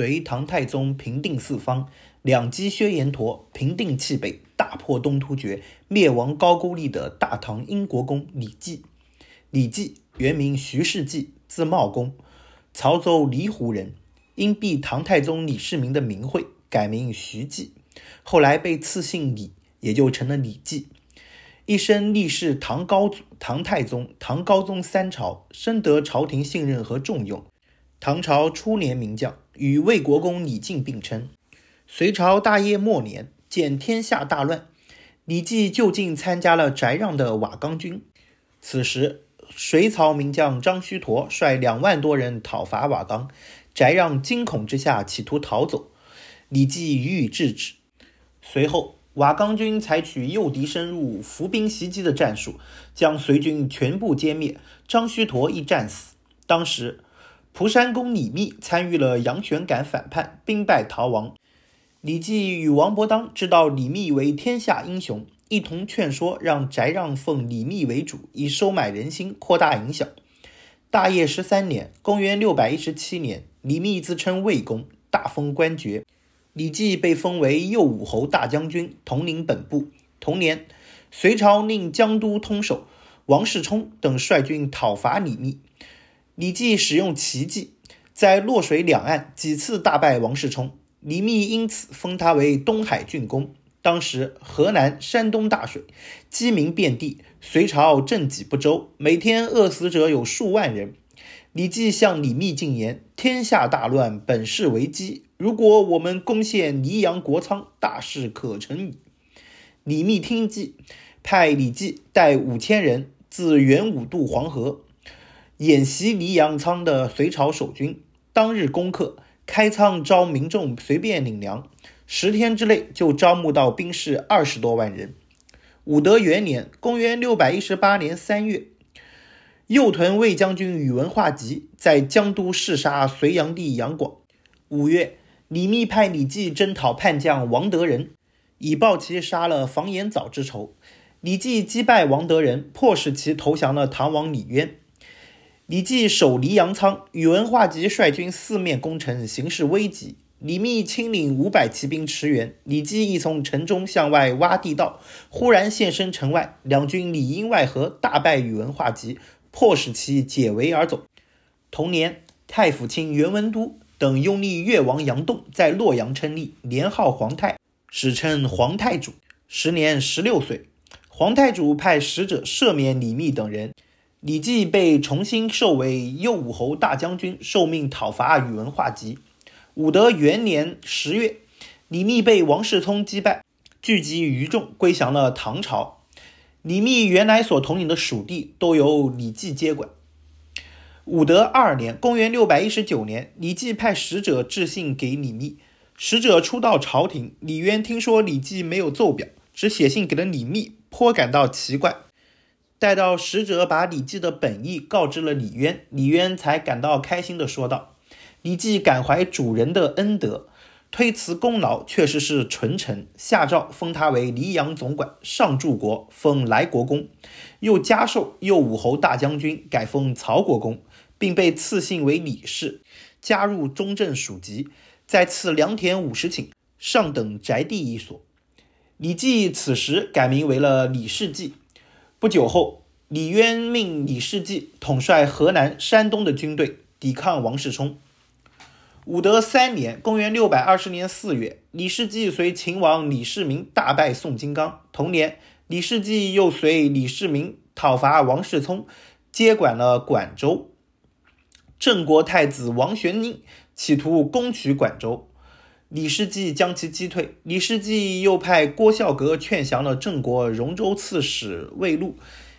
隋唐太宗平定四方，两击薛延陀，平定契北，大破东突厥，灭亡高句丽的大唐英国公李绩。李绩原名徐世绩，字茂公，曹州黎湖人，因避唐太宗李世民的名讳改名徐绩，后来被赐姓李，也就成了李绩。一生历仕唐高祖、唐太宗、唐高宗三朝，深得朝廷信任和重用，唐朝初年名将。与魏国公李靖并称。隋朝大业末年，见天下大乱，李继就近参加了翟让的瓦岗军。此时，隋朝名将张须陀率两万多人讨伐瓦岗，翟让惊恐之下企图逃走，李继予以制止。随后，瓦岗军采取诱敌深入、伏兵袭击的战术，将隋军全部歼灭，张须陀亦战死。当时。蒲山公李密参与了杨玄感反叛，兵败逃亡。李继与王伯当知道李密为天下英雄，一同劝说，让翟让奉李密为主，以收买人心，扩大影响。大业十三年（公元六百一十七年），李密自称魏公，大封官爵。李继被封为右武侯大将军，统领本部。同年，隋朝令江都通守王世充等率军讨伐李密。李绩使用奇计，在洛水两岸几次大败王世充。李密因此封他为东海郡公。当时河南、山东大水，饥民遍地，隋朝政绩不周，每天饿死者有数万人。李绩向李密进言：“天下大乱，本是危机。如果我们攻陷黎阳国仓，大事可成矣。”李密听计，派李绩带五千人自元武渡黄河。演习黎阳仓的隋朝守军，当日攻克，开仓招民众随便领粮，十天之内就招募到兵士二十多万人。武德元年（公元六百一十八年）三月，右屯卫将军宇文化及在江都弑杀隋炀帝杨广。五月，李密派李继征讨叛将王德仁，以报其杀了房延藻之仇。李继击败王德仁，迫使其投降了唐王李渊。李绩守黎阳仓，宇文化及率军四面攻城，形势危急。李密亲领五百骑兵驰援，李绩亦从城中向外挖地道，忽然现身城外，两军里应外合，大败宇文化及，迫使其解围而走。同年，太府卿袁文都等拥立越王杨栋在洛阳称立，年号皇泰，史称皇太祖，时年十六岁。皇太祖派使者赦免李密等人。李绩被重新授为右武侯大将军，受命讨伐宇文化及。武德元年十月，李密被王世充击败，聚集于众归降了唐朝。李密原来所统领的属地都由李绩接管。武德二年（公元619年），李绩派使者致信给李密，使者初到朝廷，李渊听说李绩没有奏表，只写信给了李密，颇感到奇怪。待到使者把李绩的本意告知了李渊，李渊才感到开心的说道：“李绩感怀主人的恩德，推辞功劳，确实是纯臣。下诏封他为黎阳总管、上柱国，封莱国公，又加授右武侯大将军，改封曹国公，并被赐姓为李氏，加入中正属籍，再赐良田五十顷，上等宅地一所。李绩此时改名为了李世绩。”不久后，李渊命李世继统帅河南、山东的军队抵抗王世充。武德三年（公元620年）四月，李世继随秦王李世民大败宋金刚。同年，李世继又随李世民讨伐王世充，接管了管州。郑国太子王玄龄企图攻取管州。李世济将其击退。李世济又派郭孝格劝降了郑国荣州刺史魏禄，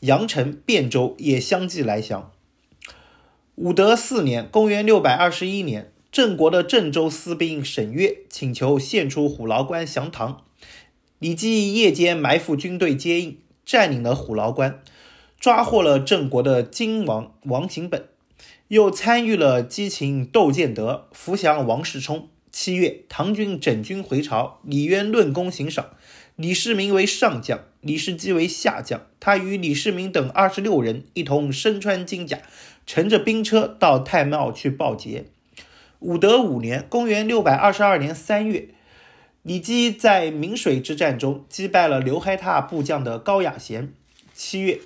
阳城、汴州也相继来降。武德四年（公元621年），郑国的郑州司兵沈约请求献出虎牢关降唐。李济夜间埋伏军队接应，占领了虎牢关，抓获了郑国的金王王景本，又参与了激情窦建德、扶降王世充。七月，唐军整军回朝，李渊论功行赏，李世民为上将，李世基为下将。他与李世民等二十六人一同身穿金甲，乘着兵车到太庙去报捷。武德五年（公元六百二十二年）三月，李基在明水之战中击败了刘黑闼部将的高雅贤。七月，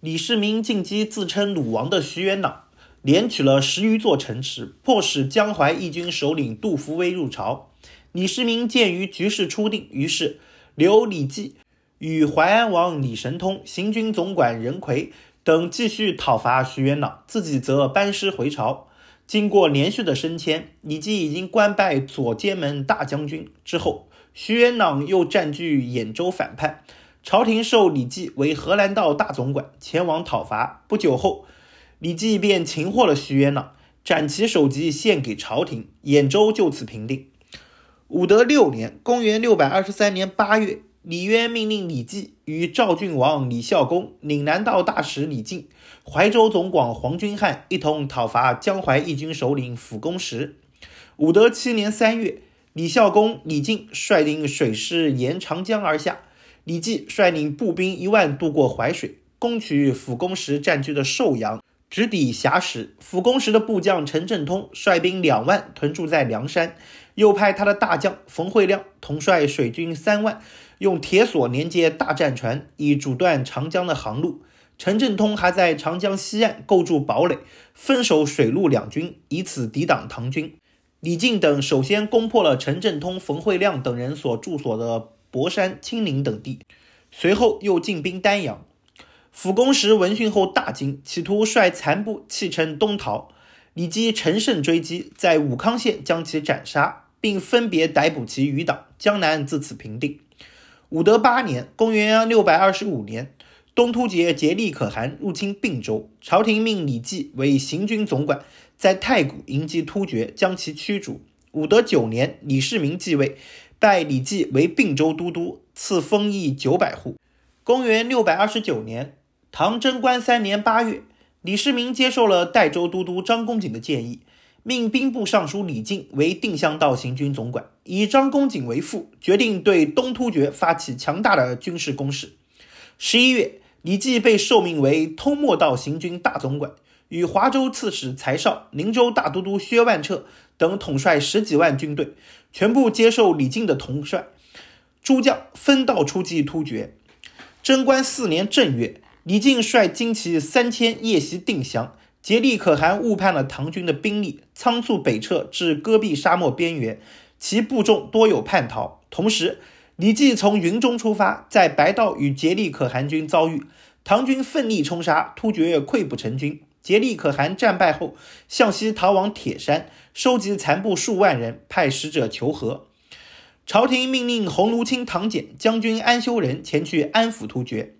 李世民进击自称鲁王的徐元朗。连取了十余座城池，迫使江淮义军首领杜伏威入朝。李世民鉴于局势初定，于是留李济与淮安王李神通、行军总管任奎等继续讨伐徐元朗，自己则班师回朝。经过连续的升迁，李济已经官拜左监门大将军。之后，徐元朗又占据兖州反叛，朝廷授李济为河南道大总管，前往讨伐。不久后。李继便擒获了徐元朗，斩其首级献给朝廷，兖州就此平定。武德六年（公元623年）八月，李渊命令李继与赵郡王李孝恭、岭南道大使李靖、怀州总管黄君汉一同讨伐江淮义军首领辅公石。武德七年三月，李孝恭、李靖率领水师沿长江而下，李继率领步兵一万渡过淮水，攻取府公石占据的寿阳。直抵峡石。辅公时的部将陈振通率兵两万屯驻在梁山，又派他的大将冯惠亮统率水军三万，用铁索连接大战船，以阻断长江的航路。陈振通还在长江西岸构筑堡垒，分守水陆两军，以此抵挡唐军。李靖等首先攻破了陈振通、冯惠亮等人所驻所的博山、青林等地，随后又进兵丹阳。辅公石闻讯后大惊，企图率残部弃城东逃。李绩乘胜追击，在武康县将其斩杀，并分别逮捕其余党。江南自此平定。武德八年（公元六百二十五年），东突厥竭利可汗入侵并州，朝廷命李绩为行军总管，在太谷迎击突厥，将其驱逐。武德九年，李世民继位，拜李绩为并州都督，赐封邑九百户。公元六百二十九年。唐贞观三年八月，李世民接受了代州都督张公瑾的建议，命兵部尚书李靖为定襄道行军总管，以张公瑾为副，决定对东突厥发起强大的军事攻势。十一月，李继被受命为通漠道行军大总管，与华州刺史柴绍、宁州大都督薛万彻等统帅十几万军队，全部接受李靖的统帅，诸将分道出击突厥。贞观四年正月。李靖率精骑三千夜袭定襄，竭利可汗误判了唐军的兵力，仓促北撤至戈壁沙漠边缘，其部众多有叛逃。同时，李绩从云中出发，在白道与竭利可汗军遭遇，唐军奋力冲杀，突厥溃不成军。竭利可汗战败后，向西逃往铁山，收集残部数万人，派使者求和。朝廷命令鸿胪卿唐俭、将军安修仁前去安抚突厥。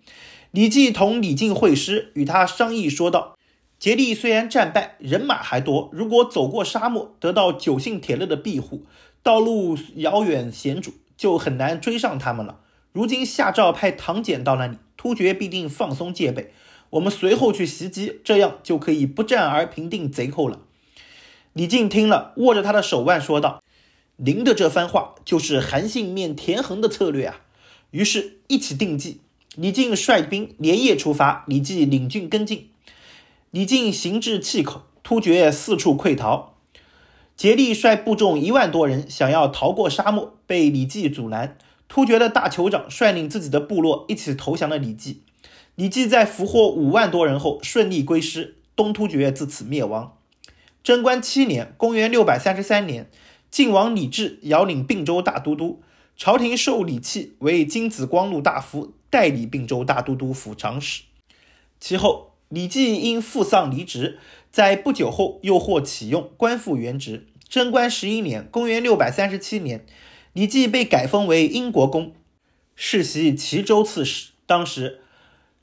李继同李靖会师，与他商议，说道：“竭力虽然战败，人马还多。如果走过沙漠，得到九姓铁勒的庇护，道路遥远险阻，就很难追上他们了。如今下诏派唐俭到那里，突厥必定放松戒备。我们随后去袭击，这样就可以不战而平定贼寇了。”李靖听了，握着他的手腕，说道：“您的这番话就是韩信灭田横的策略啊！”于是，一起定计。李靖率兵连夜出发，李绩领军跟进。李靖行至碛口，突厥四处溃逃，竭利率部众一万多人想要逃过沙漠，被李绩阻拦。突厥的大酋长率领自己的部落一起投降了李绩。李绩在俘获五万多人后，顺利归师。东突厥自此灭亡。贞观七年（公元633年），晋王李治遥领并州大都督。朝廷授李器为金紫光禄大夫，代理并州大都督府长史。其后，李绩因父丧离职，在不久后又获启用，官复原职。贞观十一年（公元六百三十七年），李绩被改封为英国公，世袭齐州刺史。当时，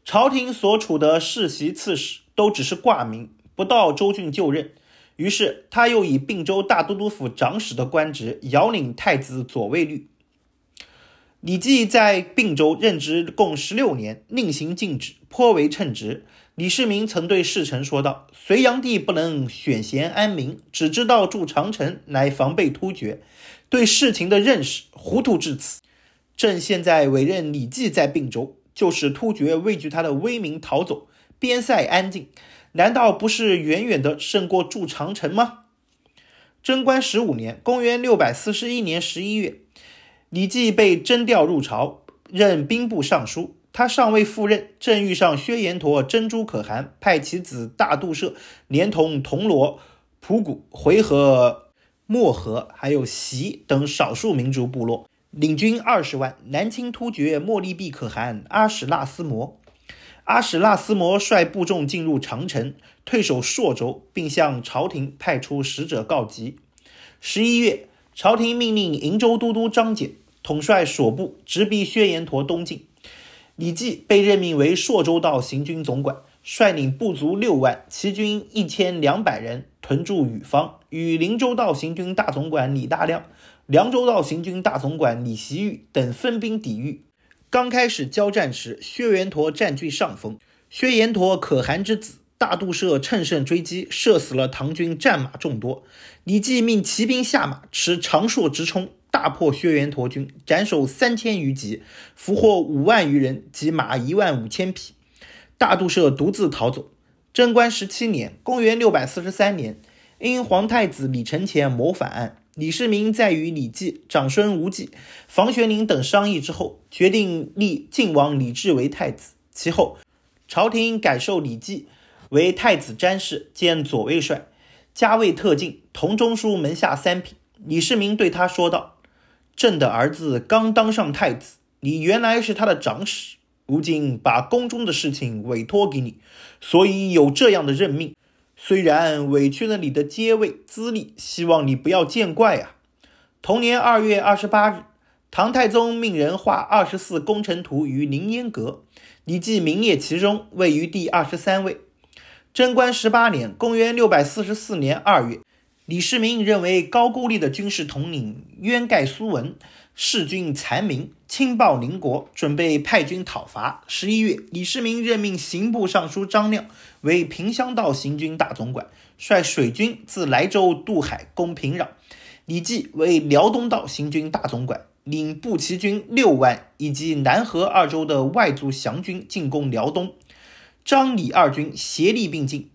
朝廷所处的世袭刺史都只是挂名，不到州郡就任。于是，他又以并州大都督府长史的官职，遥领太子左卫律。李绩在并州任职共十六年，令行禁止，颇为称职。李世民曾对侍臣说道：“隋炀帝不能选贤安民，只知道筑长城来防备突厥，对事情的认识糊涂至此。朕现在委任李继在并州，就是突厥畏惧他的威名逃走，边塞安静，难道不是远远的胜过筑长城吗？”贞观十五年（公元641年）十一月。李绩被征调入朝，任兵部尚书。他尚未赴任，正遇上薛延陀珍珠可汗派其子大杜社，连同铜锣、蒲谷、回纥、漠河，还有袭等少数民族部落，领军二十万南侵突厥莫利毕可汗阿史那思摩。阿史那思摩率部众进入长城，退守朔州，并向朝廷派出使者告急。十一月，朝廷命令瀛州都督张俭。统帅所部直逼薛延陀东进。李继被任命为朔州道行军总管，率领部族六万骑军一千两百人屯驻羽方，与灵州道行军大总管李大亮、凉州道行军大总管李习玉等分兵抵御。刚开始交战时，薛延陀占据上风。薛延陀可汗之子大度社趁胜追击，射死了唐军战马众多。李继命骑兵下马，持长槊直冲。大破薛元陀军，斩首三千余级，俘获五万余人及马一万五千匹。大杜社独自逃走。贞观十七年（公元六百四十三年），因皇太子李承乾谋反，李世民在与李继、长孙无忌、房玄龄等商议之后，决定立晋王李治为太子。其后，朝廷改授李继为太子詹事，兼左卫帅，加位特进，同中书门下三品。李世民对他说道。朕的儿子刚当上太子，你原来是他的长史，如今把宫中的事情委托给你，所以有这样的任命。虽然委屈了你的阶位资历，希望你不要见怪啊。同年二月二十八日，唐太宗命人画《二十四功臣图》于凌烟阁，李绩名列其中，位于第二十三位。贞观十八年（公元六百四十四年）二月。李世民认为高句丽的军事统领渊盖苏文弑君残民、侵暴邻国，准备派军讨伐。十一月，李世民任命刑部尚书张亮为平乡道行军大总管，率水军自莱州渡海攻平壤；李绩为辽东道行军大总管，领步骑军六万以及南河二州的外族降军进攻辽东。张李二军协力并进。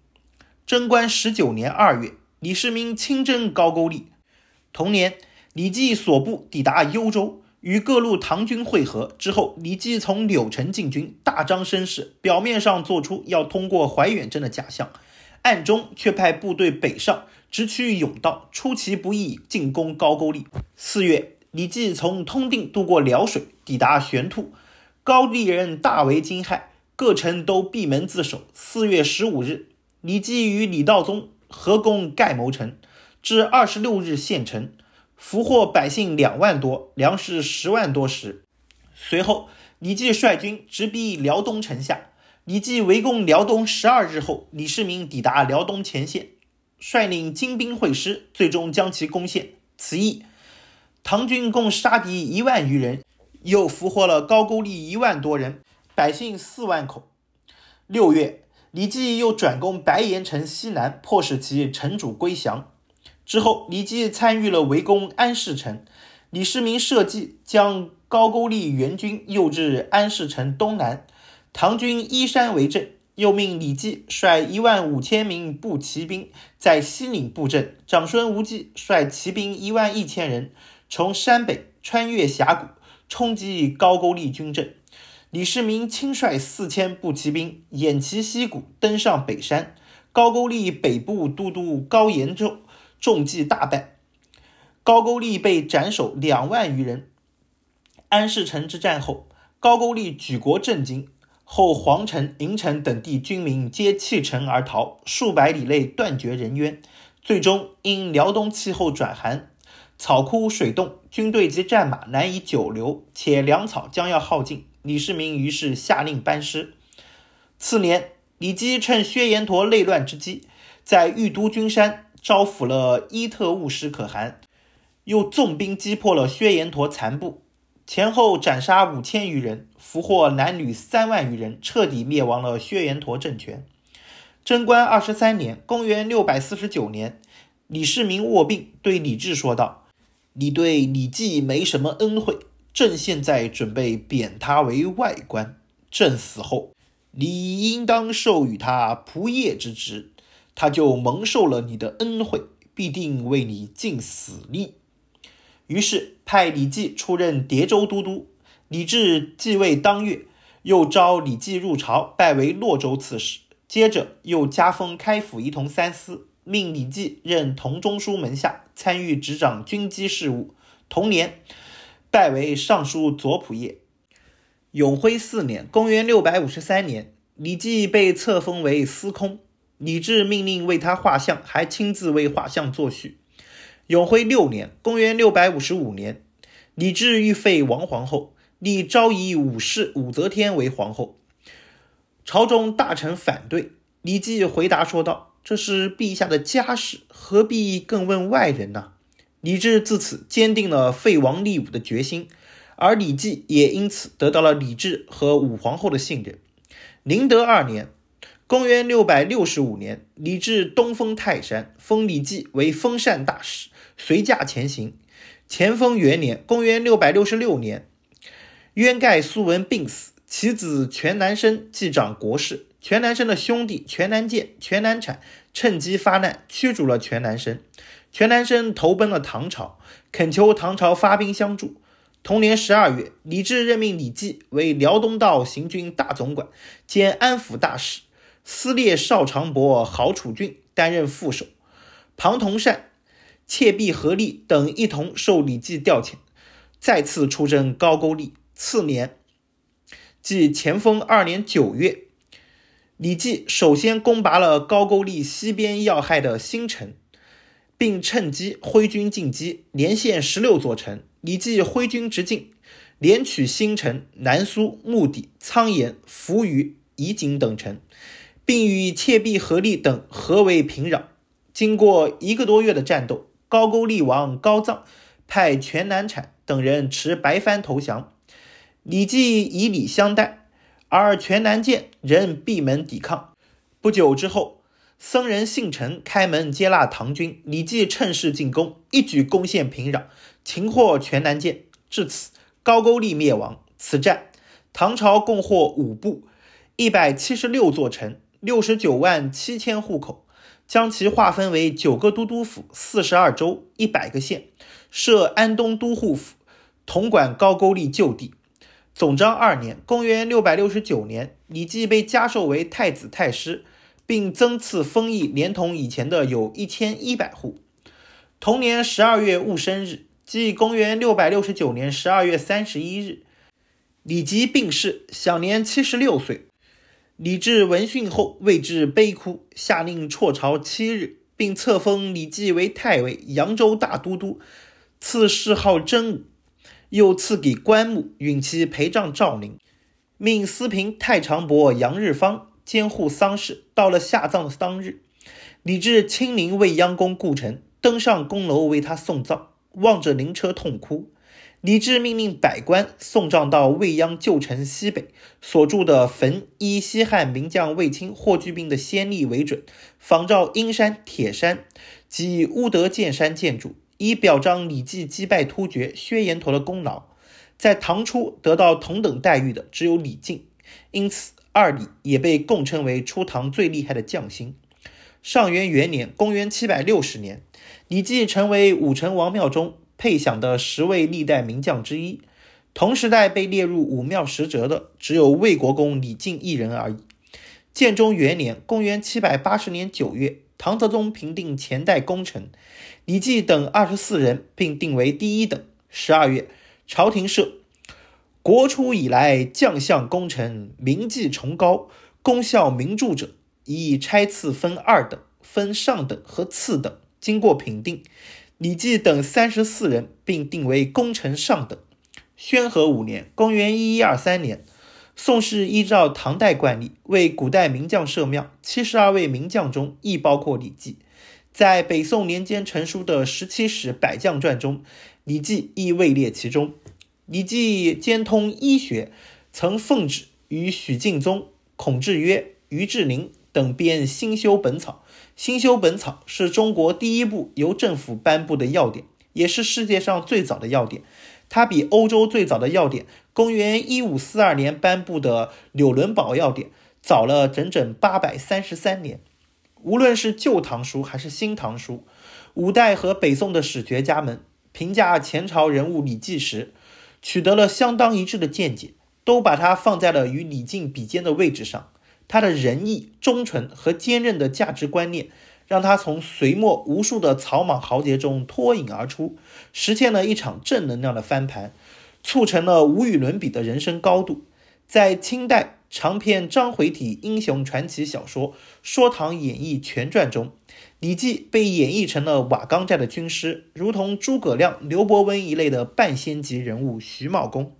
贞观十九年二月。李世民亲征高句丽。同年，李继所部抵达幽州，与各路唐军会合之后，李继从柳城进军，大张声势，表面上做出要通过怀远镇的假象，暗中却派部队北上，直取甬道，出其不意进攻高句丽。四月，李继从通定渡过辽水，抵达玄兔，高丽人大为惊骇，各城都闭门自守。四月十五日，李继与李道宗。合攻盖谋城，至二十六日县城，俘获百姓两万多，粮食十万多石。随后，李继率军直逼辽东城下。李继围攻辽东十二日后，李世民抵达辽东前线，率领精兵会师，最终将其攻陷。此役，唐军共杀敌一万余人，又俘获了高句丽一万多人，百姓四万口。六月。李继又转攻白岩城西南，迫使其城主归降。之后，李继参与了围攻安市城。李世民设计将高句丽援军诱至安市城东南，唐军依山为阵。又命李继率一万五千名步骑兵在西岭布阵，长孙无忌率骑兵一万一千人从山北穿越峡谷，冲击高句丽军阵。李世民亲率四千步骑兵偃旗息鼓登上北山，高句丽北部都督高延州中计大败，高句丽被斩首两万余人。安市城之战后，高句丽举国震惊，后皇城、银城等地军民皆弃城而逃，数百里内断绝人烟。最终因辽东气候转寒，草枯水冻，军队及战马难以久留，且粮草将要耗尽。李世民于是下令班师。次年，李基趁薛延陀内乱之机，在玉都君山招抚了伊特务师可汗，又重兵击破了薛延陀残部，前后斩杀五千余人，俘获男女三万余人，彻底灭亡了薛延陀政权。贞观二十三年（公元649年），李世民卧病，对李治说道：“你对李绩没什么恩惠。”朕现在准备贬他为外官，朕死后，你应当授予他仆射之职，他就蒙受了你的恩惠，必定为你尽死力。于是派李继出任叠州都督。李治继位当月，又召李继入朝，拜为洛州刺史，接着又加封开府仪同三司，命李继任同中书门下，参与执掌军机事务。同年。拜为尚书左仆射。永徽四年（公元六百五十三年），李绩被册封为司空。李治命令为他画像，还亲自为画像作序。永徽六年（公元六百五十五年），李治欲废王皇后，立昭仪武氏武则天为皇后，朝中大臣反对。李绩回答说道：“这是陛下的家事，何必更问外人呢？”李治自此坚定了废王立武的决心，而李继也因此得到了李治和武皇后的信任。麟德二年（公元665年），李治东封泰山，封李继为封禅大使，随驾前行。乾封元年（公元666年），渊盖苏文病死，其子全南生继掌国事。全南生的兄弟全南建、全南产趁机发难，驱逐了全南生。全南生投奔了唐朝，恳求唐朝发兵相助。同年十二月，李治任命李继为辽东道行军大总管，兼安抚大使，司列邵长伯、郝楚俊担任副手，庞同善、切毕合力等一同受李继调遣，再次出征高句丽。次年，即乾封二年九月，李继首先攻拔了高句丽西边要害的新城。并趁机挥军进击，连陷十六座城。以绩挥军直进，连取新城、南苏、木底、苍岩、浮余、宜景等城，并与切苾合力等合围平壤。经过一个多月的战斗，高句丽王高藏派全南产等人持白幡投降。李继以礼相待，而全南建仍闭门抵抗。不久之后。僧人姓陈，开门接纳唐军。李继趁势进攻，一举攻陷平壤，擒获全南健。至此，高句丽灭亡。此战，唐朝共获五部，一百七十六座城，六十九万七千户口，将其划分为九个都督府、四十二州、一百个县，设安东都护府，统管高句丽旧地。总章二年（公元六百六十九年），李继被加授为太子太师。并增赐封邑，连同以前的有一千一百户。同年十二月戊申日，即公元六百六十九年十二月三十一日，李吉病逝，享年七十六岁。李治闻讯后为之悲哭，下令辍朝七日，并册封李继为太尉、扬州大都督，赐谥号真武，又赐给棺木，允其陪葬昭陵，命司平太常伯杨日方。监护丧事到了下葬的当日，李治亲临未央宫故城，登上宫楼为他送葬，望着灵车痛哭。李治命令百官送葬到未央旧城西北所住的坟，依西汉名将卫青、霍去病的先例为准，仿照阴山、铁山及乌德建山建筑，以表彰李绩击败突厥薛延陀的功劳。在唐初得到同等待遇的只有李靖，因此。二李也被共称为初唐最厉害的将星。上元元年（公元760年），李济成为武成王庙中配享的十位历代名将之一。同时代被列入武庙十哲的，只有魏国公李靖一人而已。建中元年（公元780年）九月，唐德宗平定前代功臣，李济等二十四人，并定为第一等。十二月，朝廷设。国初以来，将相功臣名记崇高、功效名著者，以差次分二等，分上等和次等。经过评定，李绩等三十四人并定为功臣上等。宣和五年（公元一一二三年），宋氏依照唐代惯例为古代名将设庙。七十二位名将中，亦包括李绩。在北宋年间成书的《十七史百将传》中，李绩亦位列其中。李济兼通医学，曾奉旨与许敬宗、孔志约、于志宁等编《新修本草》。《新修本草》是中国第一部由政府颁布的药典，也是世界上最早的药典。它比欧洲最早的药典（公元1542年颁布的《纽伦堡药典》）早了整整833年。无论是《旧唐书》还是《新唐书》，五代和北宋的史学家们评价前朝人物李济时，取得了相当一致的见解，都把他放在了与李靖比肩的位置上。他的仁义、忠诚和坚韧的价值观念，让他从隋末无数的草莽豪杰中脱颖而出，实现了一场正能量的翻盘，促成了无与伦比的人生高度。在清代长篇章回体英雄传奇小说《说唐演义全传》中。李绩被演绎成了瓦岗寨的军师，如同诸葛亮、刘伯温一类的半仙级人物徐茂公。